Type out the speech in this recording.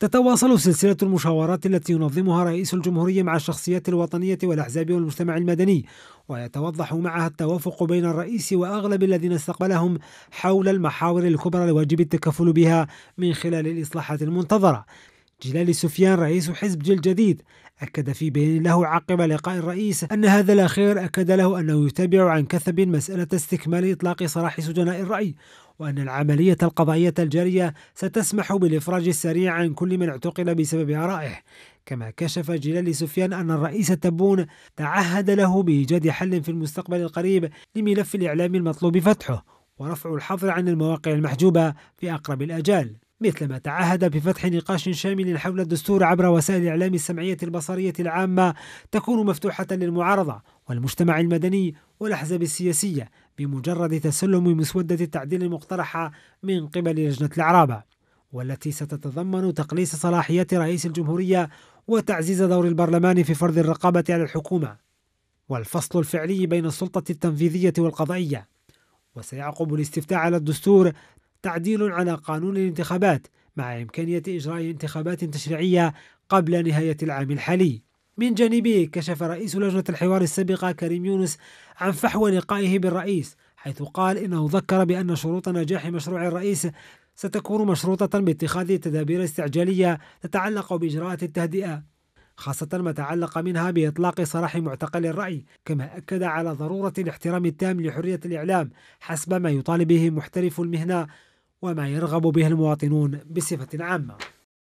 تتواصل سلسلة المشاورات التي ينظمها رئيس الجمهورية مع الشخصيات الوطنية والأحزاب والمجتمع المدني ويتوضح معها التوافق بين الرئيس وأغلب الذين استقبلهم حول المحاور الكبرى الواجب التكفل بها من خلال الإصلاحات المنتظرة جلال سفيان رئيس حزب جيل جديد أكد في بيان له عقب لقاء الرئيس أن هذا الأخير أكد له أنه يتابع عن كثب مسألة استكمال إطلاق سراح سجناء الرأي وأن العملية القضائية الجارية ستسمح بالإفراج السريع عن كل من اعتقل بسبب آرائه كما كشف جلال سفيان أن الرئيس تبون تعهد له بإيجاد حل في المستقبل القريب لملف الإعلام المطلوب فتحه ورفع الحظر عن المواقع المحجوبة في أقرب الآجال مثلما تعهد بفتح نقاش شامل حول الدستور عبر وسائل الإعلام السمعية البصرية العامة تكون مفتوحة للمعارضة والمجتمع المدني والأحزاب السياسية بمجرد تسلم مسودة التعديل المقترحة من قبل لجنة العرابة والتي ستتضمن تقليص صلاحيات رئيس الجمهورية وتعزيز دور البرلمان في فرض الرقابة على الحكومة والفصل الفعلي بين السلطة التنفيذية والقضائية وسيعقب الاستفتاء على الدستور تعديل على قانون الانتخابات مع إمكانية إجراء انتخابات تشريعية قبل نهاية العام الحالي من جانبه كشف رئيس لجنة الحوار السابقة كريم يونس عن فحوى لقائه بالرئيس حيث قال إنه ذكر بأن شروط نجاح مشروع الرئيس ستكون مشروطة باتخاذ تدابير استعجالية تتعلق بإجراءات التهدئة خاصة ما تعلق منها بإطلاق سراح معتقل الرأي كما أكد على ضرورة الاحترام التام لحرية الإعلام حسب ما يطالب به محترف المهنة وما يرغب به المواطنون بصفة عامة